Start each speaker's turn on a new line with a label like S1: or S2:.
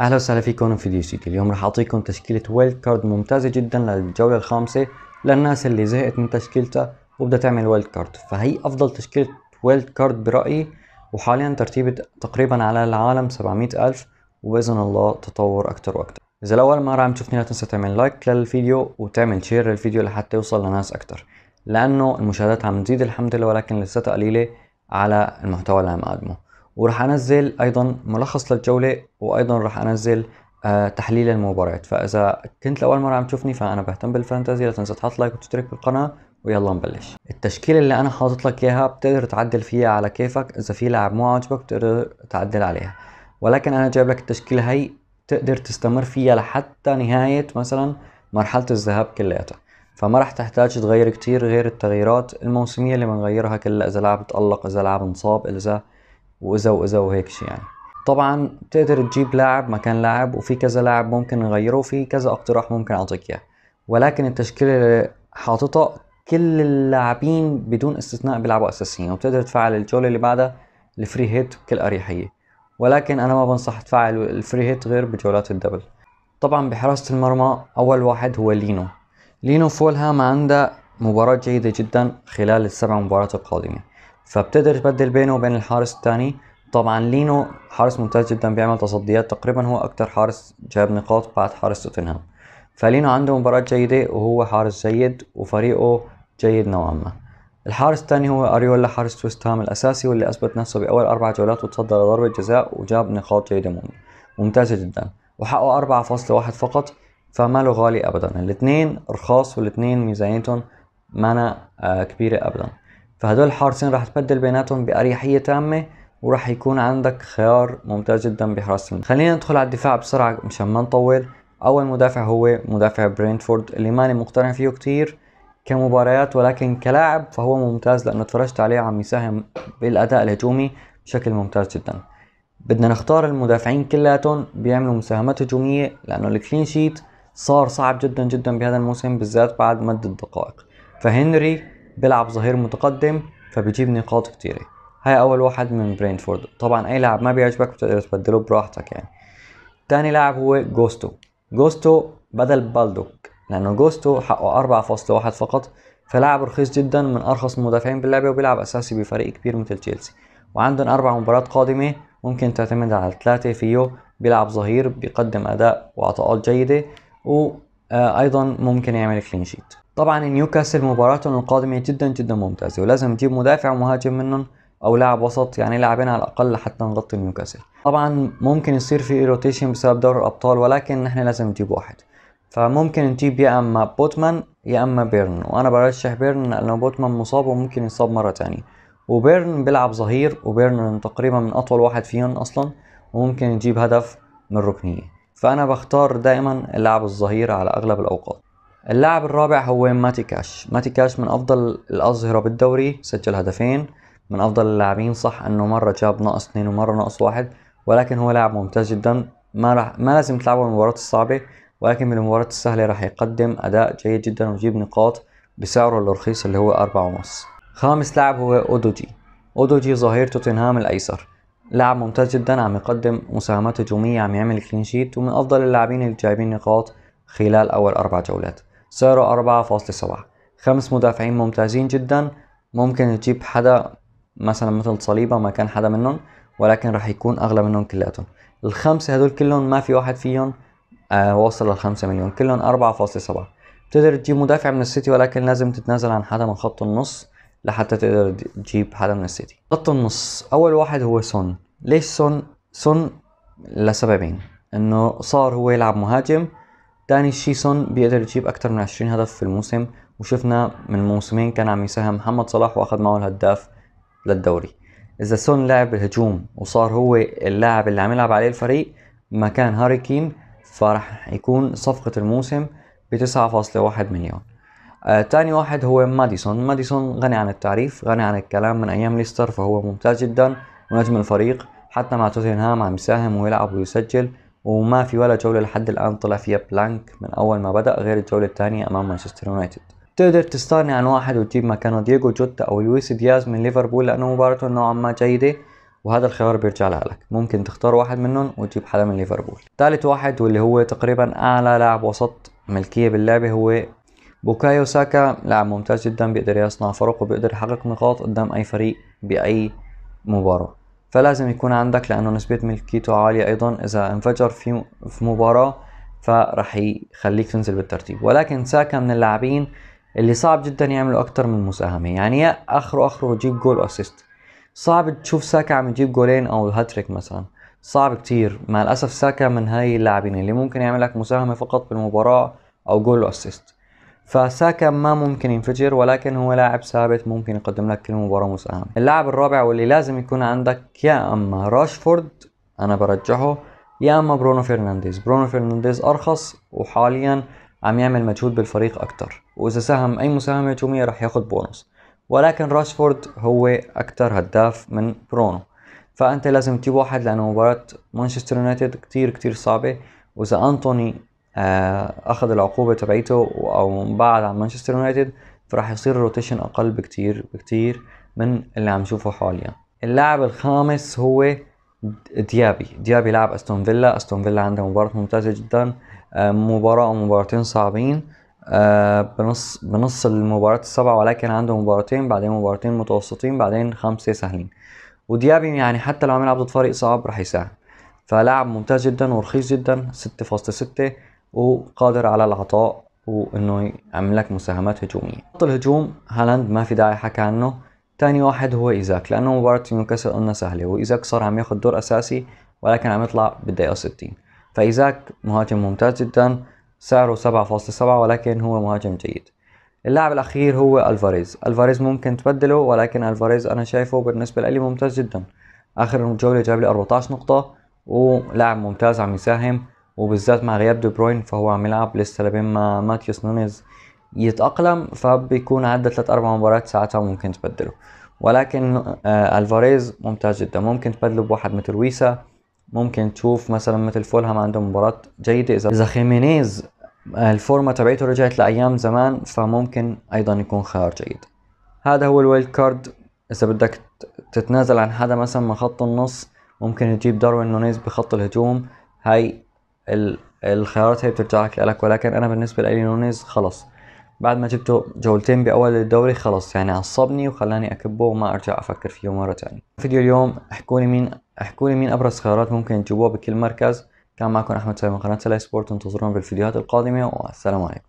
S1: اهلا وسهلا فيكم في فيديو سيتي اليوم راح اعطيكم تشكيله ويلد كارد ممتازه جدا للجوله الخامسه للناس اللي زهقت من تشكيلتها وبدها تعمل ويلد كارد فهي افضل تشكيله ويلد كارد برايي وحاليا ترتيبة تقريبا على العالم 700 ألف وبإذن الله تطور أكتر وأكتر إذا لأول مرة عم تشوفني لا تنسى تعمل لايك للفيديو وتعمل شير للفيديو لحتى يوصل لناس أكتر لأنه المشاهدات عم تزيد الحمد لله ولكن لساتها قليلة على المحتوى اللي عم أقدمه وراح انزل ايضا ملخص للجوله وايضا راح انزل آه تحليل المباريات فاذا كنت لاول مره عم تشوفني فانا بهتم بالفانتازي لا تنسى تحط لايك وتشترك بالقناه ويلا نبلش التشكيلة اللي انا حاطط لك اياها بتقدر تعدل فيها على كيفك اذا في لاعب مو عاجبك بتقدر تعدل عليها ولكن انا جايب لك التشكيلة هي تقدر تستمر فيها لحتى نهاية مثلا مرحلة الذهاب كلياتها فما راح تحتاج تغير كتير غير التغييرات الموسمية اللي بنغيرها كلها اذا لاعب تألق اذا لاعب انصاب اذا واذا واذا وهيك شيء يعني طبعا بتقدر تجيب لاعب مكان لاعب وفي كذا لاعب ممكن نغيره وفي كذا اقتراح ممكن اعطيك اياه ولكن التشكيله اللي حاططها كل اللاعبين بدون استثناء بيلعبوا اساسيين وبتقدر تفعل الجوله اللي بعدها الفري هيت بكل اريحيه ولكن انا ما بنصح تفعل الفري هيت غير بجولات الدبل طبعا بحراسه المرمى اول واحد هو لينو لينو فولهام عنده مباراة جيدة جدا خلال السبع مباريات القادمة فبتقدر تبدل بينه وبين الحارس الثاني طبعا لينو حارس ممتاز جدا بيعمل تصديات تقريبا هو اكتر حارس جاب نقاط بعد حارس توتنهام فلينو عنده مباراة جيدة وهو حارس جيد وفريقه جيد نوعا ما الحارس الثاني هو أريولا حارس تويست الأساسي واللي أثبت نفسه بأول أربع جولات وتصدى لضربة جزاء وجاب نقاط جيدة ممتازة جدا وحقه 4.1 فقط فما له غالي أبدا الاثنين رخاص والاثنين ميزانيتهم مانا آه، كبيرة أبدا فهدول الحارسين راح تبدل بيناتهم بأريحية تامة وراح يكون عندك خيار ممتاز جدا بحراسة المرمى خلينا ندخل على الدفاع بسرعة مشان ما نطول أول مدافع هو مدافع برينتفورد اللي ماني مقتنع فيه كتير كمباريات ولكن كلاعب فهو ممتاز لأنه تفرجت عليه عم يساهم بالأداء الهجومي بشكل ممتاز جدا بدنا نختار المدافعين كلياتهم بيعملوا مساهمات هجومية لأنه الكلين شيت صار صعب جدا جدا بهذا الموسم بالذات بعد مد الدقائق فهنري بيلعب ظهير متقدم فبيجيب نقاط كتيرة هاي أول واحد من برينفورد طبعا أي لاعب ما بيعجبك بتقدر تبدله براحتك يعني تاني لاعب هو جوستو جوستو بدل بالدوك لأنه جوستو حقه 4.1 فقط فلاعب رخيص جدا من أرخص المدافعين باللعبة وبيلعب أساسي بفريق كبير مثل تشيلسي وعندهم أربع مباريات قادمة ممكن تعتمد على ثلاثة فيه بيلعب ظهير بيقدم أداء وعطاءات جيدة وأيضا آه، ممكن يعمل كلين شيت طبعا نيوكاسل مباراتهم القادمة جدا جدا ممتازة ولازم نجيب مدافع ومهاجم منهم او لاعب وسط يعني لاعبين على الاقل حتى نغطي نيوكاسل طبعا ممكن يصير في روتيشن بسبب دوري الابطال ولكن نحن لازم نجيب واحد فممكن نجيب يا اما بوتمان يا اما بيرن وانا برشح بيرن لانه بوتمان مصاب وممكن يصاب مره تانية وبيرن بيلعب ظهير وبيرن تقريبا من اطول واحد فيهم اصلا وممكن يجيب هدف من الركنيه فانا بختار دائما اللاعب الظهير على اغلب الاوقات اللاعب الرابع هو ماتي كاش ماتي كاش من أفضل الأظهرة بالدوري سجل هدفين من أفضل اللاعبين صح أنه مرة جاب ناقص اثنين ومرة ناقص واحد ولكن هو لاعب ممتاز جدا ما راح ما لازم تلعبه بالمباريات الصعبة ولكن بالمباريات السهلة راح يقدم أداء جيد جدا ويجيب نقاط بسعره الرخيص اللي هو أربعة ونص خامس لاعب هو أودوجي أودوجي ظهير توتنهام الأيسر لاعب ممتاز جدا عم يقدم مساهمات هجومية عم يعمل كلين شيت ومن أفضل اللاعبين اللي جايبين نقاط خلال أول أربع جولات سعره 4.7 خمس مدافعين ممتازين جدا ممكن تجيب حدا مثلا مثل صليبه ما كان حدا منهم ولكن راح يكون اغلى منهم كلياتهم الخمسه هدول كلهم ما في واحد فيهم آه وصل للخمسة مليون كلهم 4.7 بتقدر تجيب مدافع من السيتي ولكن لازم تتنازل عن حدا من خط النص لحتى تقدر تجيب حدا من السيتي خط النص اول واحد هو سون ليش سون سون لسببين انه صار هو يلعب مهاجم تاني شي سون بيقدر يجيب أكتر من 20 هدف في الموسم وشفنا من موسمين كان عم يساهم محمد صلاح وأخذ معه الهداف للدوري إذا سون لعب الهجوم وصار هو اللاعب اللي عم يلعب عليه الفريق مكان هاري كين فرح يكون صفقة الموسم ب 9.1 مليون آه تاني واحد هو ماديسون ماديسون غني عن التعريف غني عن الكلام من أيام ليستر فهو ممتاز جدا ونجم الفريق حتى مع توتنهام عم يساهم ويلعب ويسجل وما في ولا جولة لحد الآن طلع فيها بلانك من أول ما بدأ غير الجولة الثانية أمام مانشستر يونايتد تقدر تستغني عن واحد وتجيب مكانه دييغو جوتا أو لويس دياز من ليفربول لأنه مباراته نوعا ما جيدة وهذا الخيار بيرجع لك ممكن تختار واحد منهم وتجيب حدا من ليفربول ثالث واحد واللي هو تقريبا أعلى لاعب وسط ملكية باللعبة هو بوكايو ساكا لاعب ممتاز جدا بيقدر يصنع فرق وبيقدر يحقق نقاط قدام أي فريق بأي مباراة فلازم يكون عندك لأنه نسبة ملكيته عالية أيضا إذا انفجر في في مباراة فرح يخليك تنزل بالترتيب ولكن ساكا من اللاعبين اللي صعب جدا يعملوا أكتر من مساهمة يعني يا آخره آخره يجيب جول أسيست صعب تشوف ساكا عم يجيب جولين أو هاتريك مثلا صعب كتير مع الأسف ساكا من هاي اللاعبين اللي ممكن يعمل لك مساهمة فقط بالمباراة أو جول أسيست فساكا ما ممكن ينفجر ولكن هو لاعب ثابت ممكن يقدم لك كل مباراة مساهمة اللاعب الرابع واللي لازم يكون عندك يا اما راشفورد انا برجحه يا اما برونو فرنانديز برونو فرنانديز ارخص وحاليا عم يعمل مجهود بالفريق اكثر واذا ساهم اي مساهمه هجوميه راح ياخذ بونص ولكن راشفورد هو اكثر هداف من برونو فانت لازم تجيب واحد لانه مباراه مانشستر يونايتد كثير كثير صعبه واذا انطوني آه، اخذ العقوبه تبعيته او انبعد عن مانشستر يونايتد فراح يصير روتيشن اقل بكتير بكتير من اللي عم نشوفه حاليا اللاعب الخامس هو ديابي ديابي لاعب استون فيلا استون فيلا عنده مباراه ممتازه جدا آه، مباراه او مباراتين صعبين آه، بنص بنص المباراه السبعه ولكن عنده مباراتين بعدين مباراتين متوسطين بعدين خمسه سهلين وديابي يعني حتى لو عم يلعب ضد فريق صعب راح يساهم فلاعب ممتاز جدا ورخيص جدا 6.6 وقادر على العطاء وانه يعمل لك مساهمات هجوميه خط الهجوم هالاند ما في داعي حكى عنه تاني واحد هو ايزاك لانه مباراه نيوكاسل قلنا سهله وايزاك صار عم ياخذ دور اساسي ولكن عم يطلع بالدقيقه 60 فايزاك مهاجم ممتاز جدا سعره 7.7 ولكن هو مهاجم جيد اللاعب الاخير هو الفاريز الفاريز ممكن تبدله ولكن الفاريز انا شايفه بالنسبه لي ممتاز جدا اخر جوله جاب لي 14 نقطه ولاعب ممتاز عم يساهم وبالذات مع غياب دي بروين فهو عم يلعب لسه لبين ما ماتيوس نونيز يتأقلم فبيكون عدى 3 أربع مباريات ساعتها ممكن تبدله ولكن آه الفاريز ممتاز جدا ممكن تبدله بواحد مثل ويسا ممكن تشوف مثلا مثل فولهام عنده مباراة جيدة إذا إذا خيمينيز آه، الفورمة تبعته رجعت لأيام زمان فممكن أيضا يكون خيار جيد هذا هو الويلد كارد إذا بدك تتنازل عن حدا مثلا من خط النص ممكن تجيب داروين نونيز بخط الهجوم هاي الخيارات هي بترجع لك لك ولكن انا بالنسبه لي نونيز خلص بعد ما جبته جولتين باول الدوري خلص يعني عصبني وخلاني اكبه وما ارجع افكر فيه مره ثانيه يعني. فيديو اليوم احكوني مين احكوني مين ابرز خيارات ممكن تجيبوها بكل مركز كان معكم احمد سعيد من قناه سلاي سبورت انتظرونا بالفيديوهات القادمه والسلام عليكم